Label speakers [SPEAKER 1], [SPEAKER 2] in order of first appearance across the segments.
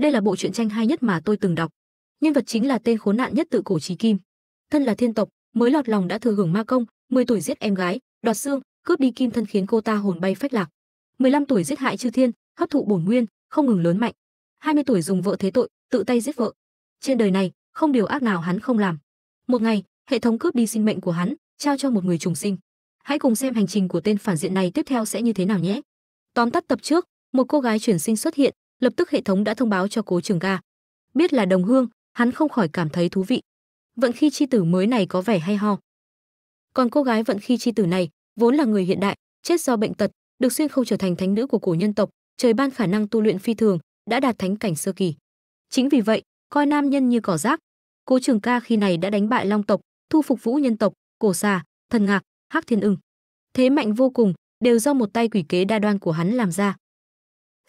[SPEAKER 1] Đây là bộ truyện tranh hay nhất mà tôi từng đọc. Nhân vật chính là tên khốn nạn nhất tự cổ chí kim. Thân là thiên tộc, mới lọt lòng đã thừa hưởng ma công, 10 tuổi giết em gái, đoạt xương, cướp đi kim thân khiến cô ta hồn bay phách lạc. 15 tuổi giết hại chư thiên, hấp thụ bổn nguyên, không ngừng lớn mạnh. 20 tuổi dùng vợ thế tội, tự tay giết vợ. Trên đời này, không điều ác nào hắn không làm. Một ngày, hệ thống cướp đi sinh mệnh của hắn, trao cho một người trùng sinh. Hãy cùng xem hành trình của tên phản diện này tiếp theo sẽ như thế nào nhé. Tóm tắt tập trước, một cô gái chuyển sinh xuất hiện, lập tức hệ thống đã thông báo cho cố trường ca biết là đồng hương hắn không khỏi cảm thấy thú vị vận khi chi tử mới này có vẻ hay ho còn cô gái vận khi chi tử này vốn là người hiện đại chết do bệnh tật được xuyên không trở thành thánh nữ của cổ nhân tộc trời ban khả năng tu luyện phi thường đã đạt thánh cảnh sơ kỳ chính vì vậy coi nam nhân như cỏ rác cố trường ca khi này đã đánh bại long tộc thu phục vũ nhân tộc cổ xà thần ngạc hắc thiên ưng thế mạnh vô cùng đều do một tay quỷ kế đa đoan của hắn làm ra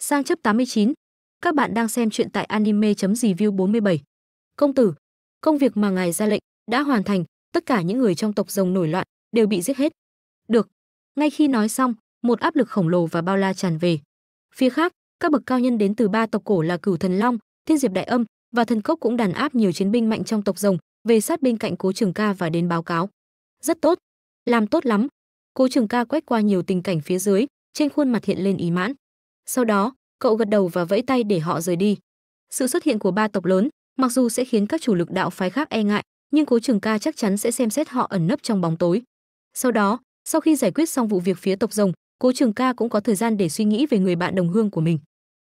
[SPEAKER 1] Sang chấp 89. Các bạn đang xem chuyện tại anime.review 47. Công tử, công việc mà ngài ra lệnh đã hoàn thành, tất cả những người trong tộc rồng nổi loạn đều bị giết hết. Được. Ngay khi nói xong, một áp lực khổng lồ và bao la tràn về. Phía khác, các bậc cao nhân đến từ ba tộc cổ là Cửu Thần Long, Thiên Diệp Đại Âm và Thần Cốc cũng đàn áp nhiều chiến binh mạnh trong tộc rồng, về sát bên cạnh Cố Trường Ca và đến báo cáo. Rất tốt, làm tốt lắm. Cố Trường Ca quét qua nhiều tình cảnh phía dưới, trên khuôn mặt hiện lên ý mãn. Sau đó, cậu gật đầu và vẫy tay để họ rời đi. Sự xuất hiện của ba tộc lớn, mặc dù sẽ khiến các chủ lực đạo phái khác e ngại, nhưng Cố Trường Ca chắc chắn sẽ xem xét họ ẩn nấp trong bóng tối. Sau đó, sau khi giải quyết xong vụ việc phía tộc rồng, Cố Trường Ca cũng có thời gian để suy nghĩ về người bạn đồng hương của mình.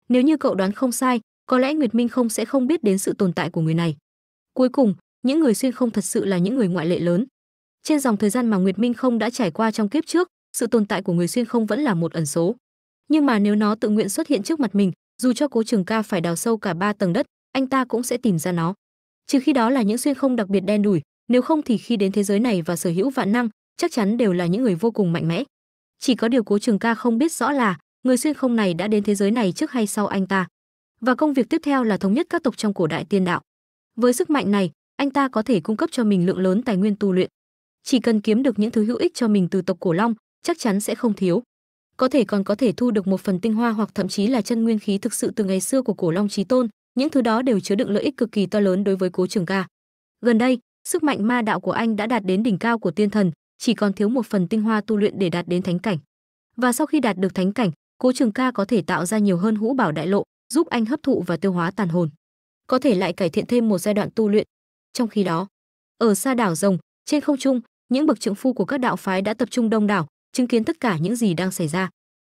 [SPEAKER 1] Nếu như cậu đoán không sai, có lẽ Nguyệt Minh không sẽ không biết đến sự tồn tại của người này. Cuối cùng, những người xuyên không thật sự là những người ngoại lệ lớn. Trên dòng thời gian mà Nguyệt Minh không đã trải qua trong kiếp trước, sự tồn tại của người xuyên không vẫn là một ẩn số nhưng mà nếu nó tự nguyện xuất hiện trước mặt mình dù cho cố trường ca phải đào sâu cả ba tầng đất anh ta cũng sẽ tìm ra nó trừ khi đó là những xuyên không đặc biệt đen đủi nếu không thì khi đến thế giới này và sở hữu vạn năng chắc chắn đều là những người vô cùng mạnh mẽ chỉ có điều cố trường ca không biết rõ là người xuyên không này đã đến thế giới này trước hay sau anh ta và công việc tiếp theo là thống nhất các tộc trong cổ đại tiên đạo với sức mạnh này anh ta có thể cung cấp cho mình lượng lớn tài nguyên tu luyện chỉ cần kiếm được những thứ hữu ích cho mình từ tộc cổ long chắc chắn sẽ không thiếu có thể còn có thể thu được một phần tinh hoa hoặc thậm chí là chân nguyên khí thực sự từ ngày xưa của cổ long trí tôn những thứ đó đều chứa đựng lợi ích cực kỳ to lớn đối với cố trường ca gần đây sức mạnh ma đạo của anh đã đạt đến đỉnh cao của tiên thần chỉ còn thiếu một phần tinh hoa tu luyện để đạt đến thánh cảnh và sau khi đạt được thánh cảnh cố trường ca có thể tạo ra nhiều hơn hũ bảo đại lộ giúp anh hấp thụ và tiêu hóa tàn hồn có thể lại cải thiện thêm một giai đoạn tu luyện trong khi đó ở xa đảo rồng trên không trung những bậc trưởng phu của các đạo phái đã tập trung đông đảo chứng kiến tất cả những gì đang xảy ra.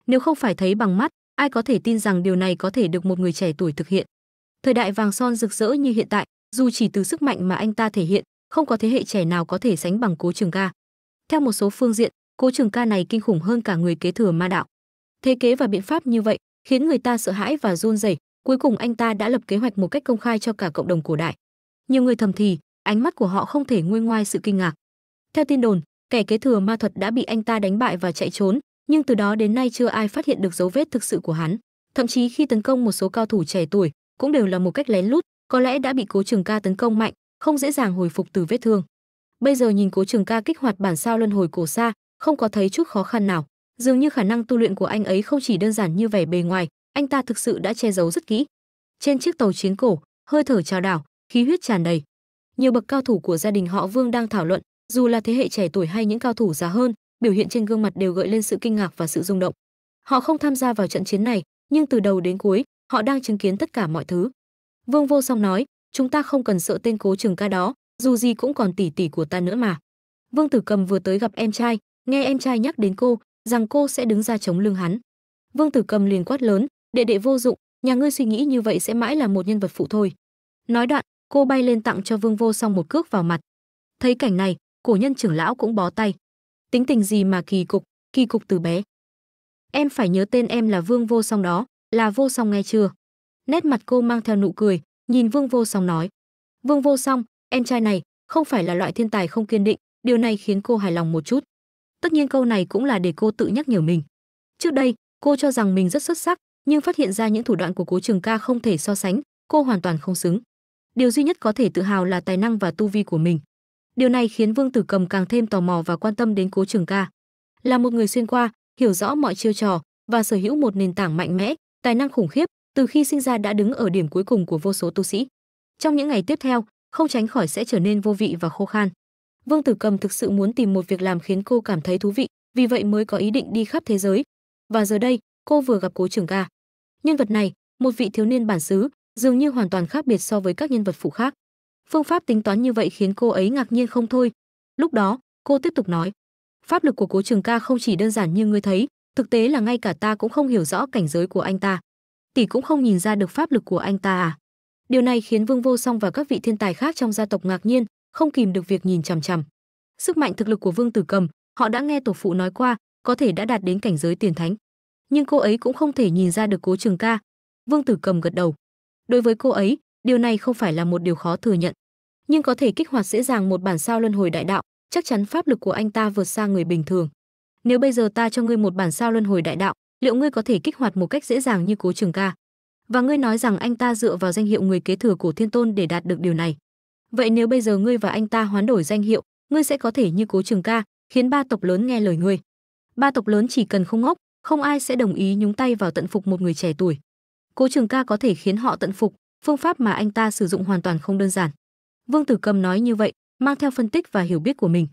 [SPEAKER 1] Nếu không phải thấy bằng mắt, ai có thể tin rằng điều này có thể được một người trẻ tuổi thực hiện. Thời đại vàng son rực rỡ như hiện tại, dù chỉ từ sức mạnh mà anh ta thể hiện, không có thế hệ trẻ nào có thể sánh bằng Cố Trường Ca. Theo một số phương diện, Cố Trường Ca này kinh khủng hơn cả người kế thừa ma đạo. Thế kế và biện pháp như vậy khiến người ta sợ hãi và run rẩy, cuối cùng anh ta đã lập kế hoạch một cách công khai cho cả cộng đồng cổ đại. Nhiều người thầm thì, ánh mắt của họ không thể nguôi ngoai sự kinh ngạc. Theo tin đồn, kẻ kế thừa ma thuật đã bị anh ta đánh bại và chạy trốn, nhưng từ đó đến nay chưa ai phát hiện được dấu vết thực sự của hắn. Thậm chí khi tấn công một số cao thủ trẻ tuổi, cũng đều là một cách lén lút, có lẽ đã bị Cố Trường Ca tấn công mạnh, không dễ dàng hồi phục từ vết thương. Bây giờ nhìn Cố Trường Ca kích hoạt bản sao luân hồi cổ xa, không có thấy chút khó khăn nào, dường như khả năng tu luyện của anh ấy không chỉ đơn giản như vẻ bề ngoài, anh ta thực sự đã che giấu rất kỹ. Trên chiếc tàu chiến cổ, hơi thở trào đảo, khí huyết tràn đầy. Nhiều bậc cao thủ của gia đình họ Vương đang thảo luận, dù là thế hệ trẻ tuổi hay những cao thủ già hơn, biểu hiện trên gương mặt đều gợi lên sự kinh ngạc và sự rung động. Họ không tham gia vào trận chiến này, nhưng từ đầu đến cuối, họ đang chứng kiến tất cả mọi thứ. Vương Vô Song nói, chúng ta không cần sợ tên Cố Trường ca đó, dù gì cũng còn tỷ tỷ của ta nữa mà. Vương Tử Cầm vừa tới gặp em trai, nghe em trai nhắc đến cô, rằng cô sẽ đứng ra chống lưng hắn. Vương Tử Cầm liền quát lớn, đệ đệ vô dụng, nhà ngươi suy nghĩ như vậy sẽ mãi là một nhân vật phụ thôi. Nói đoạn, cô bay lên tặng cho Vương Vô Song một cước vào mặt. Thấy cảnh này, cổ nhân trưởng lão cũng bó tay. Tính tình gì mà kỳ cục, kỳ cục từ bé. Em phải nhớ tên em là Vương Vô Song đó, là Vô Song nghe chưa? Nét mặt cô mang theo nụ cười, nhìn Vương Vô Song nói. Vương Vô Song, em trai này, không phải là loại thiên tài không kiên định, điều này khiến cô hài lòng một chút. Tất nhiên câu này cũng là để cô tự nhắc nhở mình. Trước đây, cô cho rằng mình rất xuất sắc, nhưng phát hiện ra những thủ đoạn của Cố Trường Ca không thể so sánh, cô hoàn toàn không xứng. Điều duy nhất có thể tự hào là tài năng và tu vi của mình. Điều này khiến Vương Tử Cầm càng thêm tò mò và quan tâm đến Cố Trường Ca. Là một người xuyên qua, hiểu rõ mọi chiêu trò và sở hữu một nền tảng mạnh mẽ, tài năng khủng khiếp, từ khi sinh ra đã đứng ở điểm cuối cùng của vô số tu sĩ. Trong những ngày tiếp theo, không tránh khỏi sẽ trở nên vô vị và khô khan. Vương Tử Cầm thực sự muốn tìm một việc làm khiến cô cảm thấy thú vị, vì vậy mới có ý định đi khắp thế giới. Và giờ đây, cô vừa gặp Cố Trường Ca. Nhân vật này, một vị thiếu niên bản xứ, dường như hoàn toàn khác biệt so với các nhân vật phụ khác. Phương pháp tính toán như vậy khiến cô ấy ngạc nhiên không thôi. Lúc đó, cô tiếp tục nói, pháp lực của Cố Trường Ca không chỉ đơn giản như ngươi thấy, thực tế là ngay cả ta cũng không hiểu rõ cảnh giới của anh ta. Tỷ cũng không nhìn ra được pháp lực của anh ta à? Điều này khiến Vương Vô Song và các vị thiên tài khác trong gia tộc ngạc nhiên, không kìm được việc nhìn chằm chằm. Sức mạnh thực lực của Vương Tử Cầm, họ đã nghe tổ phụ nói qua, có thể đã đạt đến cảnh giới tiền thánh. Nhưng cô ấy cũng không thể nhìn ra được Cố Trường Ca. Vương Tử Cầm gật đầu. Đối với cô ấy, điều này không phải là một điều khó thừa nhận nhưng có thể kích hoạt dễ dàng một bản sao luân hồi đại đạo chắc chắn pháp lực của anh ta vượt xa người bình thường nếu bây giờ ta cho ngươi một bản sao luân hồi đại đạo liệu ngươi có thể kích hoạt một cách dễ dàng như cố trường ca và ngươi nói rằng anh ta dựa vào danh hiệu người kế thừa của thiên tôn để đạt được điều này vậy nếu bây giờ ngươi và anh ta hoán đổi danh hiệu ngươi sẽ có thể như cố trường ca khiến ba tộc lớn nghe lời ngươi ba tộc lớn chỉ cần không ngốc không ai sẽ đồng ý nhúng tay vào tận phục một người trẻ tuổi cố trường ca có thể khiến họ tận phục phương pháp mà anh ta sử dụng hoàn toàn không đơn giản. Vương Tử Cầm nói như vậy, mang theo phân tích và hiểu biết của mình.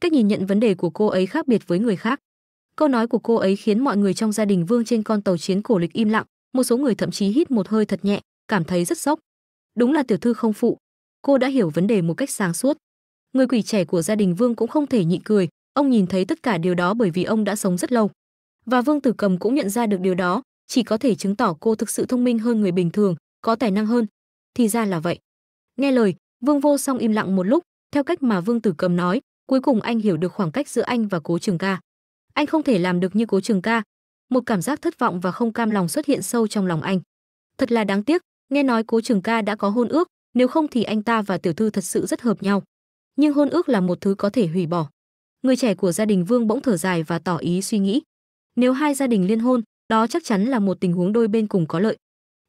[SPEAKER 1] Cách nhìn nhận vấn đề của cô ấy khác biệt với người khác. Câu nói của cô ấy khiến mọi người trong gia đình Vương trên con tàu chiến cổ lịch im lặng, một số người thậm chí hít một hơi thật nhẹ, cảm thấy rất sốc. Đúng là tiểu thư không phụ, cô đã hiểu vấn đề một cách sáng suốt. Người quỷ trẻ của gia đình Vương cũng không thể nhịn cười, ông nhìn thấy tất cả điều đó bởi vì ông đã sống rất lâu. Và Vương Tử Cầm cũng nhận ra được điều đó, chỉ có thể chứng tỏ cô thực sự thông minh hơn người bình thường, có tài năng hơn. Thì ra là vậy. Nghe lời, Vương Vô Song im lặng một lúc, theo cách mà Vương Tử Cầm nói, cuối cùng anh hiểu được khoảng cách giữa anh và Cố Trường Ca. Anh không thể làm được như Cố Trường Ca. Một cảm giác thất vọng và không cam lòng xuất hiện sâu trong lòng anh. Thật là đáng tiếc, nghe nói Cố Trường Ca đã có hôn ước, nếu không thì anh ta và tiểu thư thật sự rất hợp nhau. Nhưng hôn ước là một thứ có thể hủy bỏ. Người trẻ của gia đình Vương bỗng thở dài và tỏ ý suy nghĩ. Nếu hai gia đình liên hôn, đó chắc chắn là một tình huống đôi bên cùng có lợi.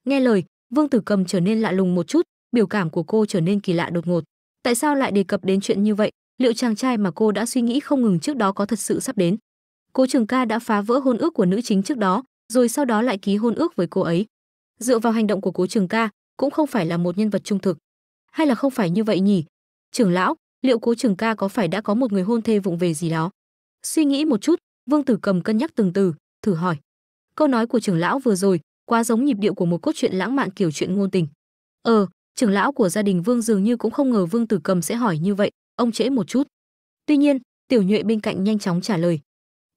[SPEAKER 1] Nghe lời, Vương Tử Cầm trở nên lạ lùng một chút, biểu cảm của cô trở nên kỳ lạ đột ngột. Tại sao lại đề cập đến chuyện như vậy? Liệu chàng trai mà cô đã suy nghĩ không ngừng trước đó có thật sự sắp đến? Cố Trường Ca đã phá vỡ hôn ước của nữ chính trước đó, rồi sau đó lại ký hôn ước với cô ấy. Dựa vào hành động của Cố Trường Ca, cũng không phải là một nhân vật trung thực. Hay là không phải như vậy nhỉ? Trưởng lão, liệu Cố Trường Ca có phải đã có một người hôn thê vụng về gì đó? Suy nghĩ một chút, Vương Tử Cầm cân nhắc từng từ, thử hỏi. Câu nói của trưởng lão vừa rồi quá giống nhịp điệu của một cốt truyện lãng mạn kiểu chuyện ngôn tình ờ trưởng lão của gia đình vương dường như cũng không ngờ vương tử cầm sẽ hỏi như vậy ông trễ một chút tuy nhiên tiểu nhuệ bên cạnh nhanh chóng trả lời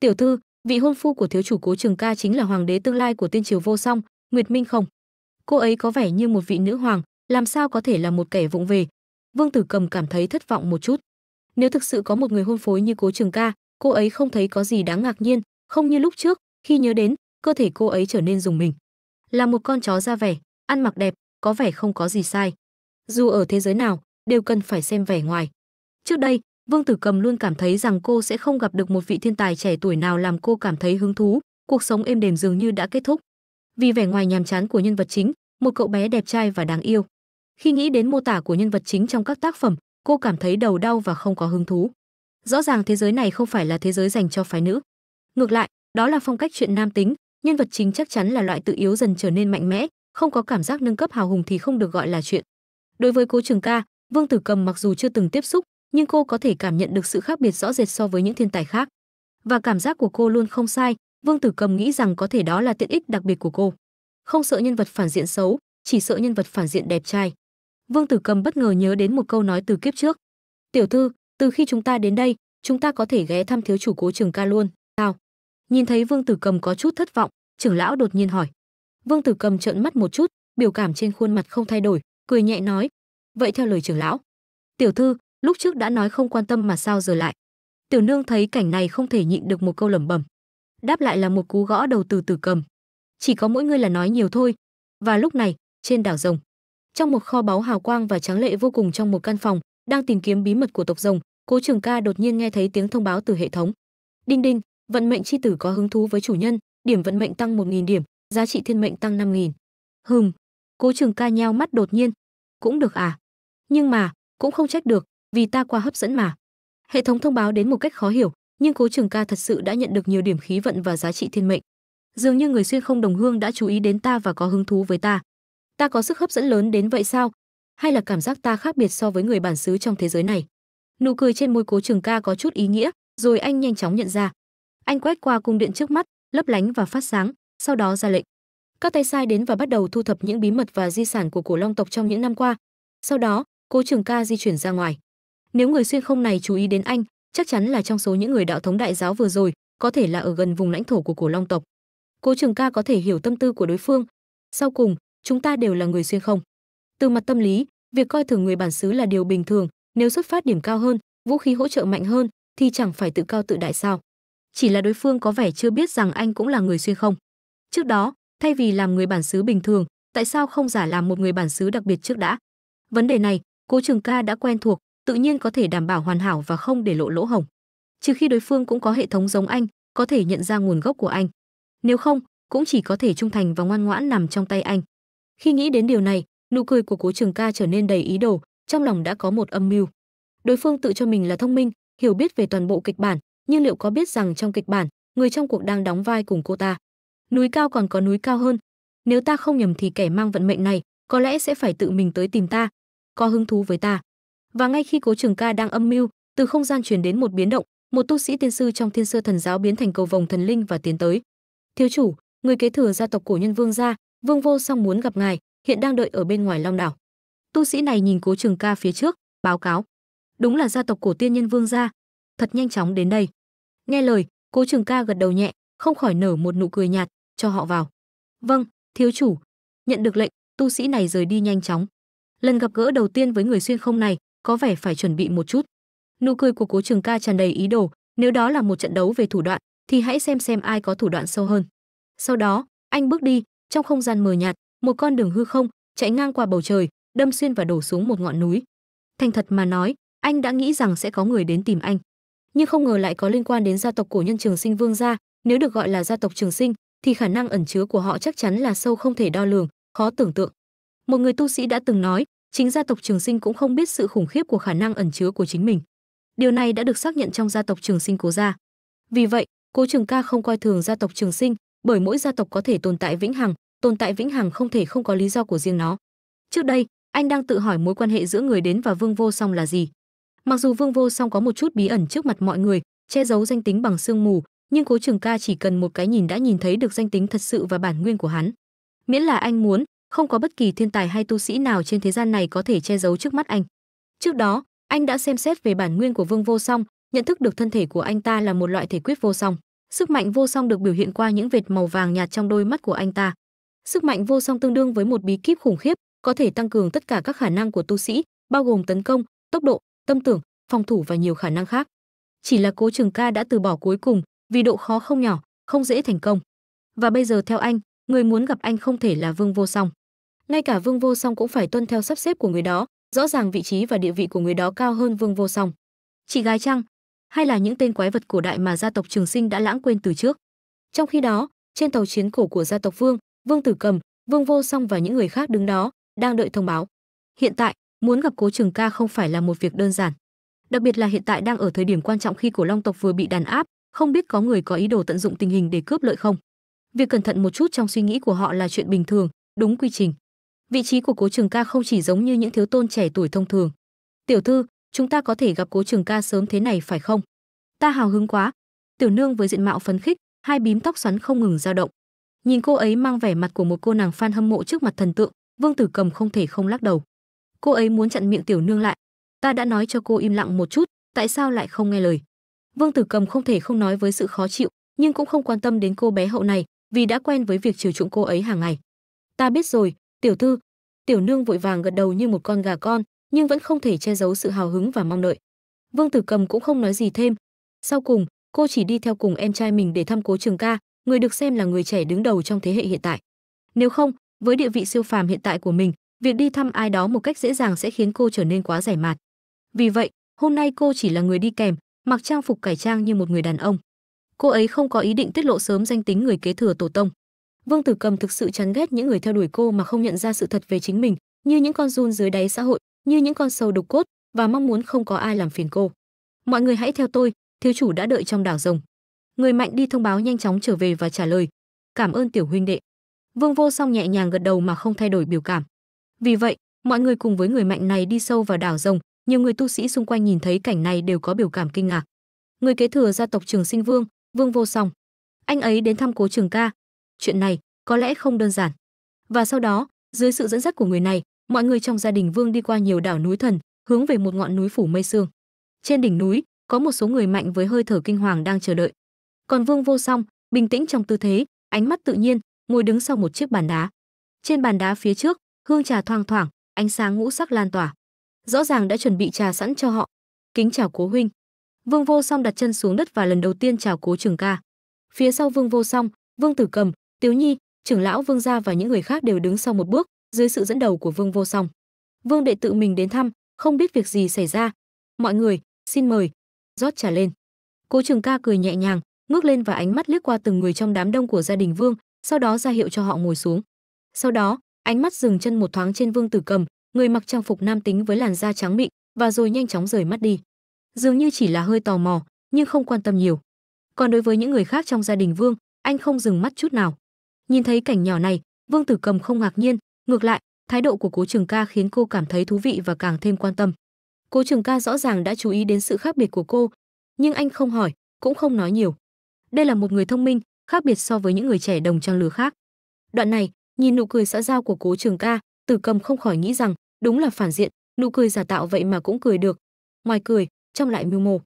[SPEAKER 1] tiểu thư vị hôn phu của thiếu chủ cố trường ca chính là hoàng đế tương lai của tiên triều vô song nguyệt minh không cô ấy có vẻ như một vị nữ hoàng làm sao có thể là một kẻ vụng về vương tử cầm cảm thấy thất vọng một chút nếu thực sự có một người hôn phối như cố trường ca cô ấy không thấy có gì đáng ngạc nhiên không như lúc trước khi nhớ đến cơ thể cô ấy trở nên dùng mình là một con chó ra vẻ, ăn mặc đẹp, có vẻ không có gì sai. Dù ở thế giới nào, đều cần phải xem vẻ ngoài. Trước đây, Vương Tử Cầm luôn cảm thấy rằng cô sẽ không gặp được một vị thiên tài trẻ tuổi nào làm cô cảm thấy hứng thú, cuộc sống êm đềm dường như đã kết thúc. Vì vẻ ngoài nhàm chán của nhân vật chính, một cậu bé đẹp trai và đáng yêu. Khi nghĩ đến mô tả của nhân vật chính trong các tác phẩm, cô cảm thấy đầu đau và không có hứng thú. Rõ ràng thế giới này không phải là thế giới dành cho phái nữ. Ngược lại, đó là phong cách chuyện nam tính, nhân vật chính chắc chắn là loại tự yếu dần trở nên mạnh mẽ không có cảm giác nâng cấp hào hùng thì không được gọi là chuyện đối với cố trường ca vương tử cầm mặc dù chưa từng tiếp xúc nhưng cô có thể cảm nhận được sự khác biệt rõ rệt so với những thiên tài khác và cảm giác của cô luôn không sai vương tử cầm nghĩ rằng có thể đó là tiện ích đặc biệt của cô không sợ nhân vật phản diện xấu chỉ sợ nhân vật phản diện đẹp trai vương tử cầm bất ngờ nhớ đến một câu nói từ kiếp trước tiểu thư từ khi chúng ta đến đây chúng ta có thể ghé thăm thiếu chủ cố trường ca luôn Nhìn thấy Vương Tử Cầm có chút thất vọng, trưởng lão đột nhiên hỏi. Vương Tử Cầm trợn mắt một chút, biểu cảm trên khuôn mặt không thay đổi, cười nhẹ nói, "Vậy theo lời trưởng lão, tiểu thư, lúc trước đã nói không quan tâm mà sao giờ lại?" Tiểu nương thấy cảnh này không thể nhịn được một câu lẩm bẩm. Đáp lại là một cú gõ đầu từ Tử Cầm. Chỉ có mỗi người là nói nhiều thôi. Và lúc này, trên đảo rồng, trong một kho báu hào quang và tráng lệ vô cùng trong một căn phòng, đang tìm kiếm bí mật của tộc rồng, Cố Trường Ca đột nhiên nghe thấy tiếng thông báo từ hệ thống. Đinh đinh, vận mệnh chi tử có hứng thú với chủ nhân điểm vận mệnh tăng 1.000 điểm giá trị thiên mệnh tăng 5.000. hừm cố trường ca nhao mắt đột nhiên cũng được à nhưng mà cũng không trách được vì ta quá hấp dẫn mà hệ thống thông báo đến một cách khó hiểu nhưng cố trường ca thật sự đã nhận được nhiều điểm khí vận và giá trị thiên mệnh dường như người xuyên không đồng hương đã chú ý đến ta và có hứng thú với ta ta có sức hấp dẫn lớn đến vậy sao hay là cảm giác ta khác biệt so với người bản xứ trong thế giới này nụ cười trên môi cố trường ca có chút ý nghĩa rồi anh nhanh chóng nhận ra anh quét qua cung điện trước mắt, lấp lánh và phát sáng, sau đó ra lệnh. Các tay sai đến và bắt đầu thu thập những bí mật và di sản của cổ long tộc trong những năm qua. Sau đó, Cố Trường Ca di chuyển ra ngoài. Nếu người xuyên không này chú ý đến anh, chắc chắn là trong số những người đạo thống đại giáo vừa rồi, có thể là ở gần vùng lãnh thổ của cổ long tộc. Cố Trường Ca có thể hiểu tâm tư của đối phương. Sau cùng, chúng ta đều là người xuyên không. Từ mặt tâm lý, việc coi thường người bản xứ là điều bình thường, nếu xuất phát điểm cao hơn, vũ khí hỗ trợ mạnh hơn thì chẳng phải tự cao tự đại sao? chỉ là đối phương có vẻ chưa biết rằng anh cũng là người xuyên không. Trước đó, thay vì làm người bản xứ bình thường, tại sao không giả làm một người bản xứ đặc biệt trước đã? Vấn đề này, Cố Trường Ca đã quen thuộc, tự nhiên có thể đảm bảo hoàn hảo và không để lộ lỗ hổng. Trừ khi đối phương cũng có hệ thống giống anh, có thể nhận ra nguồn gốc của anh. Nếu không, cũng chỉ có thể trung thành và ngoan ngoãn nằm trong tay anh. Khi nghĩ đến điều này, nụ cười của Cố Trường Ca trở nên đầy ý đồ, trong lòng đã có một âm mưu. Đối phương tự cho mình là thông minh, hiểu biết về toàn bộ kịch bản, nhưng liệu có biết rằng trong kịch bản, người trong cuộc đang đóng vai cùng cô ta. Núi cao còn có núi cao hơn. Nếu ta không nhầm thì kẻ mang vận mệnh này có lẽ sẽ phải tự mình tới tìm ta, có hứng thú với ta. Và ngay khi Cố Trường Ca đang âm mưu, từ không gian truyền đến một biến động, một tu sĩ tiên sư trong Thiên Sơ Thần giáo biến thành cầu vồng thần linh và tiến tới. "Thiếu chủ, người kế thừa gia tộc cổ nhân Vương gia, Vương Vô Song muốn gặp ngài, hiện đang đợi ở bên ngoài Long đảo." Tu sĩ này nhìn Cố Trường Ca phía trước, báo cáo: "Đúng là gia tộc cổ tiên nhân Vương gia, thật nhanh chóng đến đây." Nghe lời, Cố Trường Ca gật đầu nhẹ, không khỏi nở một nụ cười nhạt, cho họ vào. "Vâng, thiếu chủ." Nhận được lệnh, tu sĩ này rời đi nhanh chóng. Lần gặp gỡ đầu tiên với người xuyên không này, có vẻ phải chuẩn bị một chút. Nụ cười của Cố Trường Ca tràn đầy ý đồ, nếu đó là một trận đấu về thủ đoạn, thì hãy xem xem ai có thủ đoạn sâu hơn. Sau đó, anh bước đi, trong không gian mờ nhạt, một con đường hư không chạy ngang qua bầu trời, đâm xuyên và đổ xuống một ngọn núi. Thành thật mà nói, anh đã nghĩ rằng sẽ có người đến tìm anh nhưng không ngờ lại có liên quan đến gia tộc cổ nhân Trường Sinh Vương gia, nếu được gọi là gia tộc Trường Sinh thì khả năng ẩn chứa của họ chắc chắn là sâu không thể đo lường, khó tưởng tượng. Một người tu sĩ đã từng nói, chính gia tộc Trường Sinh cũng không biết sự khủng khiếp của khả năng ẩn chứa của chính mình. Điều này đã được xác nhận trong gia tộc Trường Sinh Cố gia. Vì vậy, Cố Trường Ca không coi thường gia tộc Trường Sinh, bởi mỗi gia tộc có thể tồn tại vĩnh hằng, tồn tại vĩnh hằng không thể không có lý do của riêng nó. Trước đây, anh đang tự hỏi mối quan hệ giữa người đến và Vương Vô Song là gì. Mặc dù Vương Vô Song có một chút bí ẩn trước mặt mọi người, che giấu danh tính bằng sương mù, nhưng Cố Trường Ca chỉ cần một cái nhìn đã nhìn thấy được danh tính thật sự và bản nguyên của hắn. Miễn là anh muốn, không có bất kỳ thiên tài hay tu sĩ nào trên thế gian này có thể che giấu trước mắt anh. Trước đó, anh đã xem xét về bản nguyên của Vương Vô Song, nhận thức được thân thể của anh ta là một loại thể quyết vô song. Sức mạnh vô song được biểu hiện qua những vệt màu vàng nhạt trong đôi mắt của anh ta. Sức mạnh vô song tương đương với một bí kíp khủng khiếp, có thể tăng cường tất cả các khả năng của tu sĩ, bao gồm tấn công, tốc độ, tâm tưởng, phòng thủ và nhiều khả năng khác. Chỉ là Cố Trường Ca đã từ bỏ cuối cùng, vì độ khó không nhỏ, không dễ thành công. Và bây giờ theo anh, người muốn gặp anh không thể là Vương Vô Song. Ngay cả Vương Vô Song cũng phải tuân theo sắp xếp của người đó, rõ ràng vị trí và địa vị của người đó cao hơn Vương Vô Song. Chị gái chăng? Hay là những tên quái vật cổ đại mà gia tộc Trường Sinh đã lãng quên từ trước? Trong khi đó, trên tàu chiến cổ của gia tộc Vương, Vương Tử Cầm, Vương Vô Song và những người khác đứng đó, đang đợi thông báo. Hiện tại, Muốn gặp Cố Trường Ca không phải là một việc đơn giản. Đặc biệt là hiện tại đang ở thời điểm quan trọng khi Cổ Long tộc vừa bị đàn áp, không biết có người có ý đồ tận dụng tình hình để cướp lợi không. Việc cẩn thận một chút trong suy nghĩ của họ là chuyện bình thường, đúng quy trình. Vị trí của Cố Trường Ca không chỉ giống như những thiếu tôn trẻ tuổi thông thường. "Tiểu thư, chúng ta có thể gặp Cố Trường Ca sớm thế này phải không?" "Ta hào hứng quá." Tiểu Nương với diện mạo phấn khích, hai bím tóc xoắn không ngừng dao động. Nhìn cô ấy mang vẻ mặt của một cô nàng fan hâm mộ trước mặt thần tượng, Vương Tử Cầm không thể không lắc đầu cô ấy muốn chặn miệng tiểu nương lại ta đã nói cho cô im lặng một chút tại sao lại không nghe lời vương tử cầm không thể không nói với sự khó chịu nhưng cũng không quan tâm đến cô bé hậu này vì đã quen với việc chiều chuộng cô ấy hàng ngày ta biết rồi tiểu thư tiểu nương vội vàng gật đầu như một con gà con nhưng vẫn không thể che giấu sự hào hứng và mong đợi vương tử cầm cũng không nói gì thêm sau cùng cô chỉ đi theo cùng em trai mình để thăm cố trường ca người được xem là người trẻ đứng đầu trong thế hệ hiện tại nếu không với địa vị siêu phàm hiện tại của mình việc đi thăm ai đó một cách dễ dàng sẽ khiến cô trở nên quá rẻ mạt. Vì vậy, hôm nay cô chỉ là người đi kèm, mặc trang phục cải trang như một người đàn ông. Cô ấy không có ý định tiết lộ sớm danh tính người kế thừa tổ tông. Vương Tử Cầm thực sự chán ghét những người theo đuổi cô mà không nhận ra sự thật về chính mình, như những con run dưới đáy xã hội, như những con sâu đục cốt và mong muốn không có ai làm phiền cô. Mọi người hãy theo tôi, thiếu chủ đã đợi trong đảo rồng. Người mạnh đi thông báo nhanh chóng trở về và trả lời, cảm ơn tiểu huynh đệ. Vương Vô Song nhẹ nhàng gật đầu mà không thay đổi biểu cảm. Vì vậy, mọi người cùng với người mạnh này đi sâu vào đảo rồng, nhiều người tu sĩ xung quanh nhìn thấy cảnh này đều có biểu cảm kinh ngạc. Người kế thừa gia tộc Trường Sinh Vương, Vương Vô Song, anh ấy đến thăm Cố Trường Ca. Chuyện này có lẽ không đơn giản. Và sau đó, dưới sự dẫn dắt của người này, mọi người trong gia đình Vương đi qua nhiều đảo núi thần, hướng về một ngọn núi phủ mây sương. Trên đỉnh núi, có một số người mạnh với hơi thở kinh hoàng đang chờ đợi. Còn Vương Vô Song, bình tĩnh trong tư thế, ánh mắt tự nhiên, ngồi đứng sau một chiếc bàn đá. Trên bàn đá phía trước hương trà thoang thoảng ánh sáng ngũ sắc lan tỏa rõ ràng đã chuẩn bị trà sẵn cho họ kính chào cố huynh vương vô song đặt chân xuống đất và lần đầu tiên chào cố trường ca phía sau vương vô song vương tử cầm tiếu nhi trưởng lão vương gia và những người khác đều đứng sau một bước dưới sự dẫn đầu của vương vô song vương đệ tự mình đến thăm không biết việc gì xảy ra mọi người xin mời rót trà lên cố trường ca cười nhẹ nhàng ngước lên và ánh mắt liếc qua từng người trong đám đông của gia đình vương sau đó ra hiệu cho họ ngồi xuống sau đó ánh mắt dừng chân một thoáng trên vương tử cầm người mặc trang phục nam tính với làn da trắng mịn và rồi nhanh chóng rời mắt đi dường như chỉ là hơi tò mò nhưng không quan tâm nhiều còn đối với những người khác trong gia đình vương anh không dừng mắt chút nào nhìn thấy cảnh nhỏ này vương tử cầm không ngạc nhiên ngược lại thái độ của cố trường ca khiến cô cảm thấy thú vị và càng thêm quan tâm cố trường ca rõ ràng đã chú ý đến sự khác biệt của cô nhưng anh không hỏi cũng không nói nhiều đây là một người thông minh khác biệt so với những người trẻ đồng trang lứa khác đoạn này nhìn nụ cười xã giao của cố trường ca tử cầm không khỏi nghĩ rằng đúng là phản diện nụ cười giả tạo vậy mà cũng cười được ngoài cười trong lại mưu mô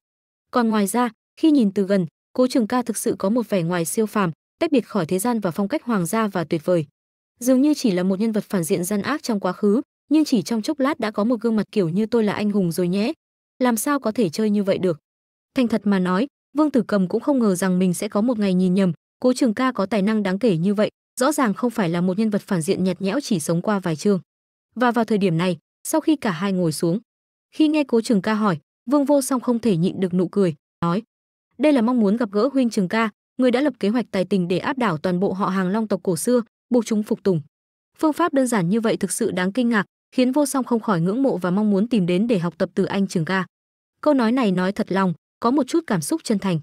[SPEAKER 1] còn ngoài ra khi nhìn từ gần cố trường ca thực sự có một vẻ ngoài siêu phàm tách biệt khỏi thế gian và phong cách hoàng gia và tuyệt vời dường như chỉ là một nhân vật phản diện gian ác trong quá khứ nhưng chỉ trong chốc lát đã có một gương mặt kiểu như tôi là anh hùng rồi nhé làm sao có thể chơi như vậy được thành thật mà nói vương tử cầm cũng không ngờ rằng mình sẽ có một ngày nhìn nhầm cố trường ca có tài năng đáng kể như vậy rõ ràng không phải là một nhân vật phản diện nhạt nhẽo chỉ sống qua vài chương. Và vào thời điểm này, sau khi cả hai ngồi xuống, khi nghe Cố Trường Ca hỏi, Vương Vô Song không thể nhịn được nụ cười, nói: "Đây là mong muốn gặp gỡ huynh Trường Ca, người đã lập kế hoạch tài tình để áp đảo toàn bộ họ hàng Long tộc cổ xưa, buộc chúng phục tùng." Phương pháp đơn giản như vậy thực sự đáng kinh ngạc, khiến Vô Song không khỏi ngưỡng mộ và mong muốn tìm đến để học tập từ anh Trường Ca. Câu nói này nói thật lòng, có một chút cảm xúc chân thành.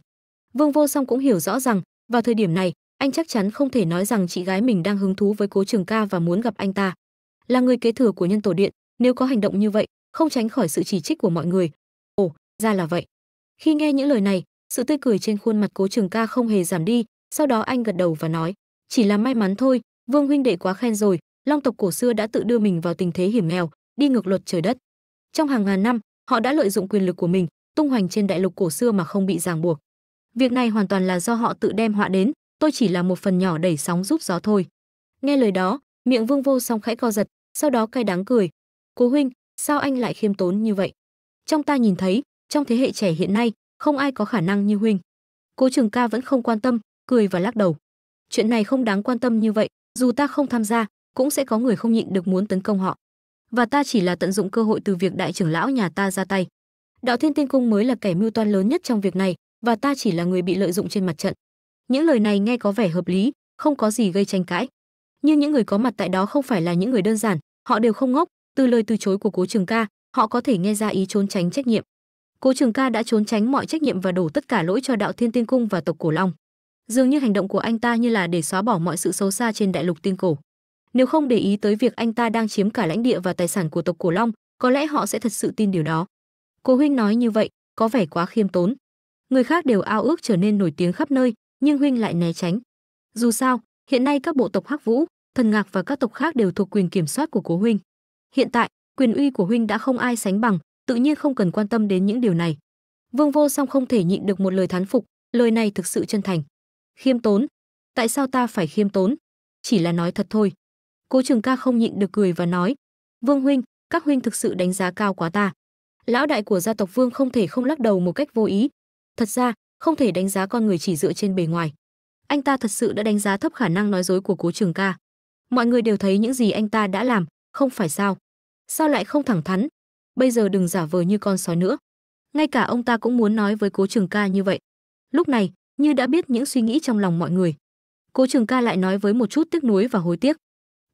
[SPEAKER 1] Vương Vô Song cũng hiểu rõ rằng, vào thời điểm này, anh chắc chắn không thể nói rằng chị gái mình đang hứng thú với Cố Trường Ca và muốn gặp anh ta. Là người kế thừa của nhân tổ điện, nếu có hành động như vậy, không tránh khỏi sự chỉ trích của mọi người. Ồ, ra là vậy. Khi nghe những lời này, sự tươi cười trên khuôn mặt Cố Trường Ca không hề giảm đi, sau đó anh gật đầu và nói, chỉ là may mắn thôi, Vương huynh đệ quá khen rồi, Long tộc cổ xưa đã tự đưa mình vào tình thế hiểm nghèo, đi ngược luật trời đất. Trong hàng ngàn năm, họ đã lợi dụng quyền lực của mình, tung hoành trên đại lục cổ xưa mà không bị ràng buộc. Việc này hoàn toàn là do họ tự đem họa đến, tôi chỉ là một phần nhỏ đẩy sóng giúp gió thôi nghe lời đó miệng vương vô song khẽ co giật sau đó cay đáng cười cố huynh sao anh lại khiêm tốn như vậy trong ta nhìn thấy trong thế hệ trẻ hiện nay không ai có khả năng như huynh cố trường ca vẫn không quan tâm cười và lắc đầu chuyện này không đáng quan tâm như vậy dù ta không tham gia cũng sẽ có người không nhịn được muốn tấn công họ và ta chỉ là tận dụng cơ hội từ việc đại trưởng lão nhà ta ra tay đạo thiên tiên cung mới là kẻ mưu toan lớn nhất trong việc này và ta chỉ là người bị lợi dụng trên mặt trận những lời này nghe có vẻ hợp lý, không có gì gây tranh cãi. Nhưng những người có mặt tại đó không phải là những người đơn giản, họ đều không ngốc, từ lời từ chối của Cố Trường Ca, họ có thể nghe ra ý trốn tránh trách nhiệm. Cố Trường Ca đã trốn tránh mọi trách nhiệm và đổ tất cả lỗi cho Đạo Thiên Tiên Cung và tộc Cổ Long. Dường như hành động của anh ta như là để xóa bỏ mọi sự xấu xa trên đại lục tiên cổ. Nếu không để ý tới việc anh ta đang chiếm cả lãnh địa và tài sản của tộc Cổ Long, có lẽ họ sẽ thật sự tin điều đó. Cố huynh nói như vậy, có vẻ quá khiêm tốn. Người khác đều ao ước trở nên nổi tiếng khắp nơi, nhưng huynh lại né tránh dù sao hiện nay các bộ tộc hắc vũ thần ngạc và các tộc khác đều thuộc quyền kiểm soát của cố huynh hiện tại quyền uy của huynh đã không ai sánh bằng tự nhiên không cần quan tâm đến những điều này vương vô song không thể nhịn được một lời thán phục lời này thực sự chân thành khiêm tốn tại sao ta phải khiêm tốn chỉ là nói thật thôi cố trường ca không nhịn được cười và nói vương huynh các huynh thực sự đánh giá cao quá ta lão đại của gia tộc vương không thể không lắc đầu một cách vô ý thật ra không thể đánh giá con người chỉ dựa trên bề ngoài anh ta thật sự đã đánh giá thấp khả năng nói dối của cố trường ca mọi người đều thấy những gì anh ta đã làm không phải sao sao lại không thẳng thắn bây giờ đừng giả vờ như con sói nữa ngay cả ông ta cũng muốn nói với cố trường ca như vậy lúc này như đã biết những suy nghĩ trong lòng mọi người cố trường ca lại nói với một chút tiếc nuối và hối tiếc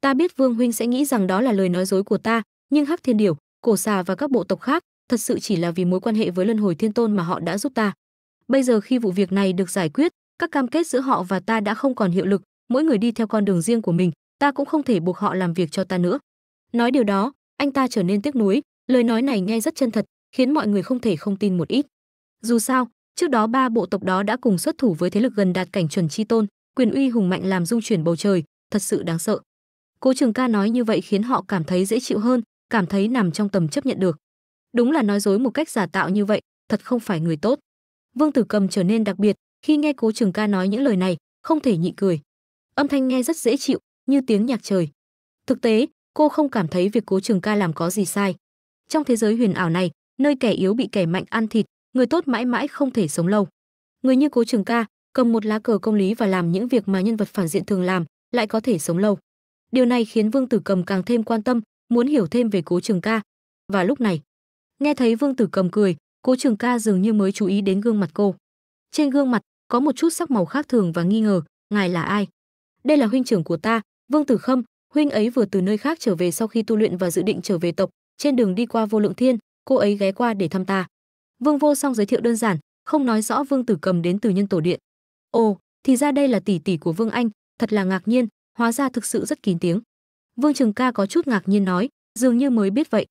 [SPEAKER 1] ta biết vương huynh sẽ nghĩ rằng đó là lời nói dối của ta nhưng hắc thiên điểu cổ xà và các bộ tộc khác thật sự chỉ là vì mối quan hệ với luân hồi thiên tôn mà họ đã giúp ta Bây giờ khi vụ việc này được giải quyết, các cam kết giữa họ và ta đã không còn hiệu lực, mỗi người đi theo con đường riêng của mình, ta cũng không thể buộc họ làm việc cho ta nữa. Nói điều đó, anh ta trở nên tiếc nuối, lời nói này nghe rất chân thật, khiến mọi người không thể không tin một ít. Dù sao, trước đó ba bộ tộc đó đã cùng xuất thủ với thế lực gần đạt cảnh chuẩn chi tôn, quyền uy hùng mạnh làm dung chuyển bầu trời, thật sự đáng sợ. Cố Trường Ca nói như vậy khiến họ cảm thấy dễ chịu hơn, cảm thấy nằm trong tầm chấp nhận được. Đúng là nói dối một cách giả tạo như vậy, thật không phải người tốt. Vương Tử Cầm trở nên đặc biệt, khi nghe Cố Trường Ca nói những lời này, không thể nhịn cười. Âm thanh nghe rất dễ chịu, như tiếng nhạc trời. Thực tế, cô không cảm thấy việc Cố Trường Ca làm có gì sai. Trong thế giới huyền ảo này, nơi kẻ yếu bị kẻ mạnh ăn thịt, người tốt mãi mãi không thể sống lâu. Người như Cố Trường Ca, cầm một lá cờ công lý và làm những việc mà nhân vật phản diện thường làm, lại có thể sống lâu. Điều này khiến Vương Tử Cầm càng thêm quan tâm, muốn hiểu thêm về Cố Trường Ca. Và lúc này, nghe thấy Vương Tử Cầm cười, Cố Trường Ca dường như mới chú ý đến gương mặt cô. Trên gương mặt có một chút sắc màu khác thường và nghi ngờ, "Ngài là ai?" "Đây là huynh trưởng của ta, Vương Tử Khâm, huynh ấy vừa từ nơi khác trở về sau khi tu luyện và dự định trở về tộc, trên đường đi qua Vô Lượng Thiên, cô ấy ghé qua để thăm ta." Vương Vô Song giới thiệu đơn giản, không nói rõ Vương Tử Cầm đến từ Nhân Tổ Điện. "Ồ, thì ra đây là tỷ tỷ của Vương Anh, thật là ngạc nhiên, hóa ra thực sự rất kín tiếng." Vương Trường Ca có chút ngạc nhiên nói, dường như mới biết vậy.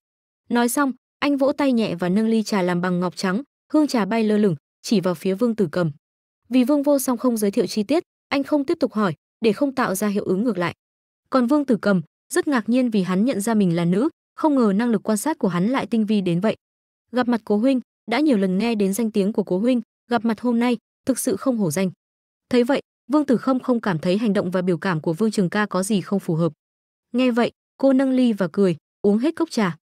[SPEAKER 1] Nói xong, anh vỗ tay nhẹ và nâng ly trà làm bằng ngọc trắng hương trà bay lơ lửng chỉ vào phía vương tử cầm vì vương vô song không giới thiệu chi tiết anh không tiếp tục hỏi để không tạo ra hiệu ứng ngược lại còn vương tử cầm rất ngạc nhiên vì hắn nhận ra mình là nữ không ngờ năng lực quan sát của hắn lại tinh vi đến vậy gặp mặt cố huynh đã nhiều lần nghe đến danh tiếng của cố huynh gặp mặt hôm nay thực sự không hổ danh thấy vậy vương tử không không cảm thấy hành động và biểu cảm của vương trường ca có gì không phù hợp nghe vậy cô nâng ly và cười uống hết cốc trà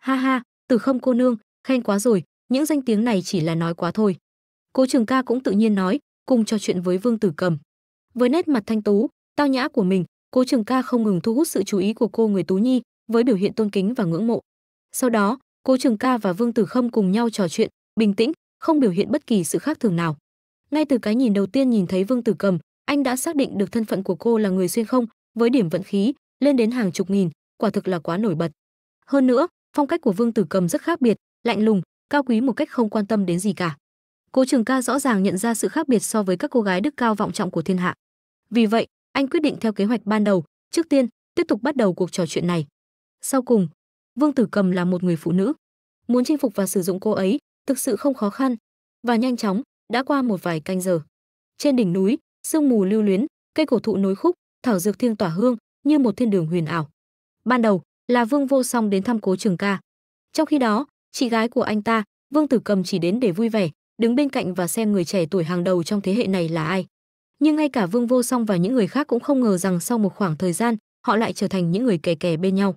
[SPEAKER 1] ha ha từ không cô nương khen quá rồi những danh tiếng này chỉ là nói quá thôi cố trường ca cũng tự nhiên nói cùng trò chuyện với vương tử cầm với nét mặt thanh tú tao nhã của mình cố trường ca không ngừng thu hút sự chú ý của cô người tú nhi với biểu hiện tôn kính và ngưỡng mộ sau đó cố trường ca và vương tử khâm cùng nhau trò chuyện bình tĩnh không biểu hiện bất kỳ sự khác thường nào ngay từ cái nhìn đầu tiên nhìn thấy vương tử cầm anh đã xác định được thân phận của cô là người xuyên không với điểm vận khí lên đến hàng chục nghìn quả thực là quá nổi bật hơn nữa phong cách của vương tử cầm rất khác biệt lạnh lùng cao quý một cách không quan tâm đến gì cả cố trường ca rõ ràng nhận ra sự khác biệt so với các cô gái đức cao vọng trọng của thiên hạ vì vậy anh quyết định theo kế hoạch ban đầu trước tiên tiếp tục bắt đầu cuộc trò chuyện này sau cùng vương tử cầm là một người phụ nữ muốn chinh phục và sử dụng cô ấy thực sự không khó khăn và nhanh chóng đã qua một vài canh giờ trên đỉnh núi sương mù lưu luyến cây cổ thụ nối khúc thảo dược thiêng tỏa hương như một thiên đường huyền ảo ban đầu là Vương Vô Song đến thăm Cố Trường Ca. Trong khi đó, chị gái của anh ta, Vương Tử Cầm chỉ đến để vui vẻ, đứng bên cạnh và xem người trẻ tuổi hàng đầu trong thế hệ này là ai. Nhưng ngay cả Vương Vô Song và những người khác cũng không ngờ rằng sau một khoảng thời gian, họ lại trở thành những người kè kè bên nhau.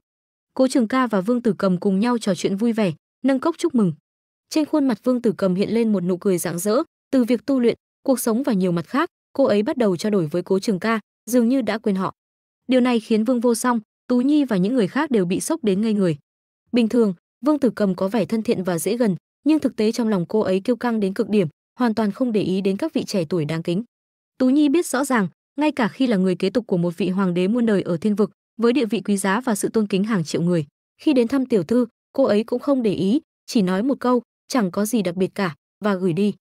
[SPEAKER 1] Cố Trường Ca và Vương Tử Cầm cùng nhau trò chuyện vui vẻ, nâng cốc chúc mừng. Trên khuôn mặt Vương Tử Cầm hiện lên một nụ cười rạng rỡ, từ việc tu luyện, cuộc sống và nhiều mặt khác, cô ấy bắt đầu trao đổi với Cố Trường Ca, dường như đã quên họ. Điều này khiến Vương Vô Song, Tú Nhi và những người khác đều bị sốc đến ngây người. Bình thường, Vương Tử Cầm có vẻ thân thiện và dễ gần, nhưng thực tế trong lòng cô ấy kiêu căng đến cực điểm, hoàn toàn không để ý đến các vị trẻ tuổi đáng kính. Tú Nhi biết rõ ràng, ngay cả khi là người kế tục của một vị hoàng đế muôn đời ở thiên vực, với địa vị quý giá và sự tôn kính hàng triệu người, khi đến thăm tiểu thư, cô ấy cũng không để ý, chỉ nói một câu, chẳng có gì đặc biệt cả và gửi đi.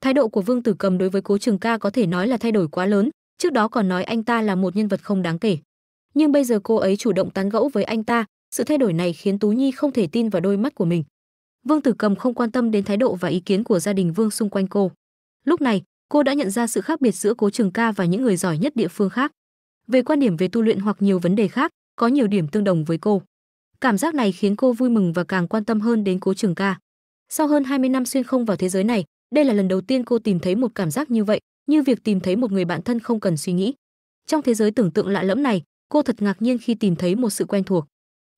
[SPEAKER 1] Thái độ của Vương Tử Cầm đối với Cố Trường Ca có thể nói là thay đổi quá lớn, trước đó còn nói anh ta là một nhân vật không đáng kể nhưng bây giờ cô ấy chủ động tán gẫu với anh ta, sự thay đổi này khiến Tú Nhi không thể tin vào đôi mắt của mình. Vương Tử Cầm không quan tâm đến thái độ và ý kiến của gia đình Vương xung quanh cô. Lúc này, cô đã nhận ra sự khác biệt giữa Cố Trường Ca và những người giỏi nhất địa phương khác. Về quan điểm về tu luyện hoặc nhiều vấn đề khác, có nhiều điểm tương đồng với cô. Cảm giác này khiến cô vui mừng và càng quan tâm hơn đến Cố Trường Ca. Sau hơn 20 năm xuyên không vào thế giới này, đây là lần đầu tiên cô tìm thấy một cảm giác như vậy, như việc tìm thấy một người bạn thân không cần suy nghĩ. Trong thế giới tưởng tượng lạ lẫm này, cô thật ngạc nhiên khi tìm thấy một sự quen thuộc.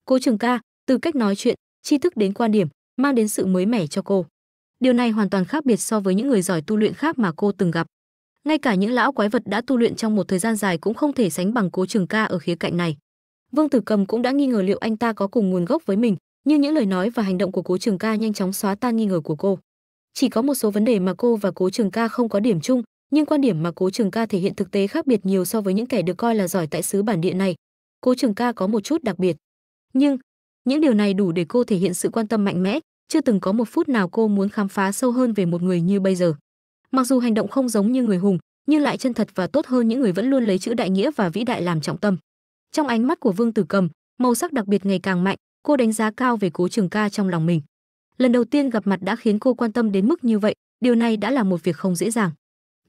[SPEAKER 1] Cố Trường Ca, từ cách nói chuyện, tri thức đến quan điểm, mang đến sự mới mẻ cho cô. Điều này hoàn toàn khác biệt so với những người giỏi tu luyện khác mà cô từng gặp. Ngay cả những lão quái vật đã tu luyện trong một thời gian dài cũng không thể sánh bằng Cố Trường Ca ở khía cạnh này. Vương Tử Cầm cũng đã nghi ngờ liệu anh ta có cùng nguồn gốc với mình, nhưng những lời nói và hành động của Cố Trường Ca nhanh chóng xóa tan nghi ngờ của cô. Chỉ có một số vấn đề mà cô và Cố Trường Ca không có điểm chung, nhưng quan điểm mà Cố Trường Ca thể hiện thực tế khác biệt nhiều so với những kẻ được coi là giỏi tại xứ bản địa này. Cố Trường Ca có một chút đặc biệt, nhưng những điều này đủ để cô thể hiện sự quan tâm mạnh mẽ, chưa từng có một phút nào cô muốn khám phá sâu hơn về một người như bây giờ. Mặc dù hành động không giống như người hùng, nhưng lại chân thật và tốt hơn những người vẫn luôn lấy chữ đại nghĩa và vĩ đại làm trọng tâm. Trong ánh mắt của Vương Tử Cầm, màu sắc đặc biệt ngày càng mạnh, cô đánh giá cao về Cố Trường Ca trong lòng mình. Lần đầu tiên gặp mặt đã khiến cô quan tâm đến mức như vậy, điều này đã là một việc không dễ dàng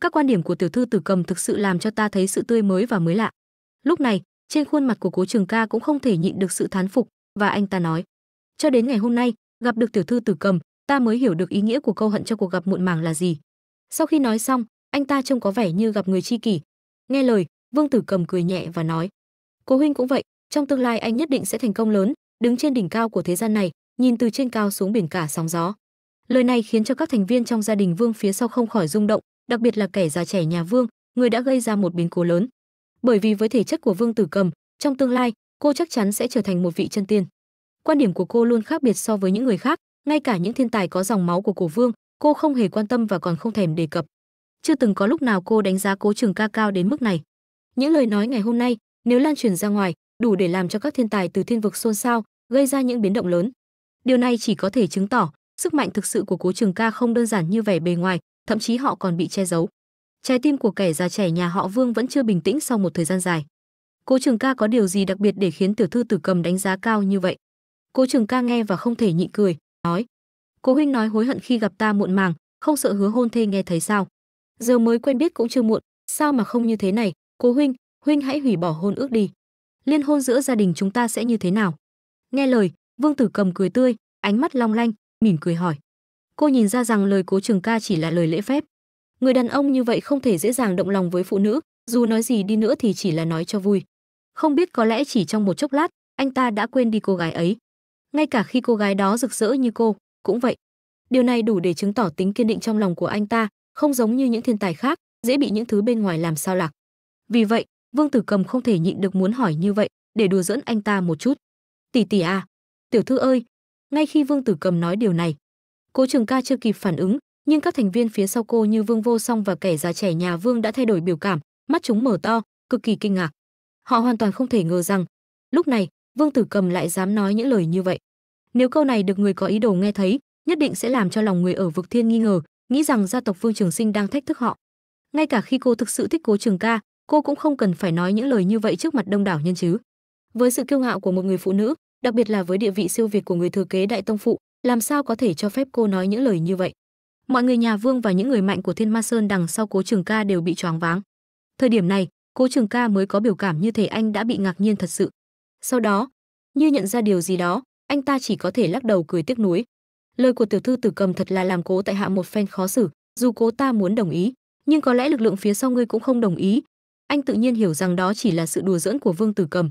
[SPEAKER 1] các quan điểm của tiểu thư Tử Cầm thực sự làm cho ta thấy sự tươi mới và mới lạ. Lúc này, trên khuôn mặt của Cố Trường Ca cũng không thể nhịn được sự thán phục, và anh ta nói: "Cho đến ngày hôm nay, gặp được tiểu thư Tử Cầm, ta mới hiểu được ý nghĩa của câu hận cho cuộc gặp muộn màng là gì." Sau khi nói xong, anh ta trông có vẻ như gặp người tri kỷ. Nghe lời, Vương Tử Cầm cười nhẹ và nói: "Cố huynh cũng vậy, trong tương lai anh nhất định sẽ thành công lớn, đứng trên đỉnh cao của thế gian này, nhìn từ trên cao xuống biển cả sóng gió." Lời này khiến cho các thành viên trong gia đình Vương phía sau không khỏi rung động, đặc biệt là kẻ già trẻ nhà Vương, người đã gây ra một biến cố lớn. Bởi vì với thể chất của Vương Tử Cầm, trong tương lai, cô chắc chắn sẽ trở thành một vị chân tiên. Quan điểm của cô luôn khác biệt so với những người khác, ngay cả những thiên tài có dòng máu của cổ vương, cô không hề quan tâm và còn không thèm đề cập. Chưa từng có lúc nào cô đánh giá Cố Trường Ca cao đến mức này. Những lời nói ngày hôm nay, nếu lan truyền ra ngoài, đủ để làm cho các thiên tài từ thiên vực xôn xao, gây ra những biến động lớn. Điều này chỉ có thể chứng tỏ, sức mạnh thực sự của Cố Trường Ca không đơn giản như vẻ bề ngoài, thậm chí họ còn bị che giấu trái tim của kẻ già trẻ nhà họ vương vẫn chưa bình tĩnh sau một thời gian dài cố trường ca có điều gì đặc biệt để khiến tiểu thư tử cầm đánh giá cao như vậy cố trường ca nghe và không thể nhịn cười nói cố huynh nói hối hận khi gặp ta muộn màng không sợ hứa hôn thê nghe thấy sao giờ mới quen biết cũng chưa muộn sao mà không như thế này cố huynh huynh hãy hủy bỏ hôn ước đi liên hôn giữa gia đình chúng ta sẽ như thế nào nghe lời vương tử cầm cười tươi ánh mắt long lanh mỉm cười hỏi cô nhìn ra rằng lời cố trường ca chỉ là lời lễ phép người đàn ông như vậy không thể dễ dàng động lòng với phụ nữ dù nói gì đi nữa thì chỉ là nói cho vui không biết có lẽ chỉ trong một chốc lát anh ta đã quên đi cô gái ấy ngay cả khi cô gái đó rực rỡ như cô cũng vậy điều này đủ để chứng tỏ tính kiên định trong lòng của anh ta không giống như những thiên tài khác dễ bị những thứ bên ngoài làm sao lạc vì vậy vương tử cầm không thể nhịn được muốn hỏi như vậy để đùa dẫn anh ta một chút tỷ tỷ à tiểu thư ơi ngay khi vương tử cầm nói điều này Cố Trường Ca chưa kịp phản ứng, nhưng các thành viên phía sau cô như Vương Vô Song và kẻ già trẻ nhà Vương đã thay đổi biểu cảm, mắt chúng mở to, cực kỳ kinh ngạc. Họ hoàn toàn không thể ngờ rằng, lúc này, Vương Tử Cầm lại dám nói những lời như vậy. Nếu câu này được người có ý đồ nghe thấy, nhất định sẽ làm cho lòng người ở vực thiên nghi ngờ, nghĩ rằng gia tộc Vương Trường Sinh đang thách thức họ. Ngay cả khi cô thực sự thích Cố Trường Ca, cô cũng không cần phải nói những lời như vậy trước mặt đông đảo nhân chứ. Với sự kiêu ngạo của một người phụ nữ, đặc biệt là với địa vị siêu việt của người thừa kế đại tông phụ, làm sao có thể cho phép cô nói những lời như vậy mọi người nhà vương và những người mạnh của thiên ma sơn đằng sau cố trường ca đều bị choáng váng thời điểm này cố trường ca mới có biểu cảm như thể anh đã bị ngạc nhiên thật sự sau đó như nhận ra điều gì đó anh ta chỉ có thể lắc đầu cười tiếc nuối lời của tiểu thư tử cầm thật là làm cố tại hạ một phen khó xử dù cố ta muốn đồng ý nhưng có lẽ lực lượng phía sau ngươi cũng không đồng ý anh tự nhiên hiểu rằng đó chỉ là sự đùa giỡn của vương tử cầm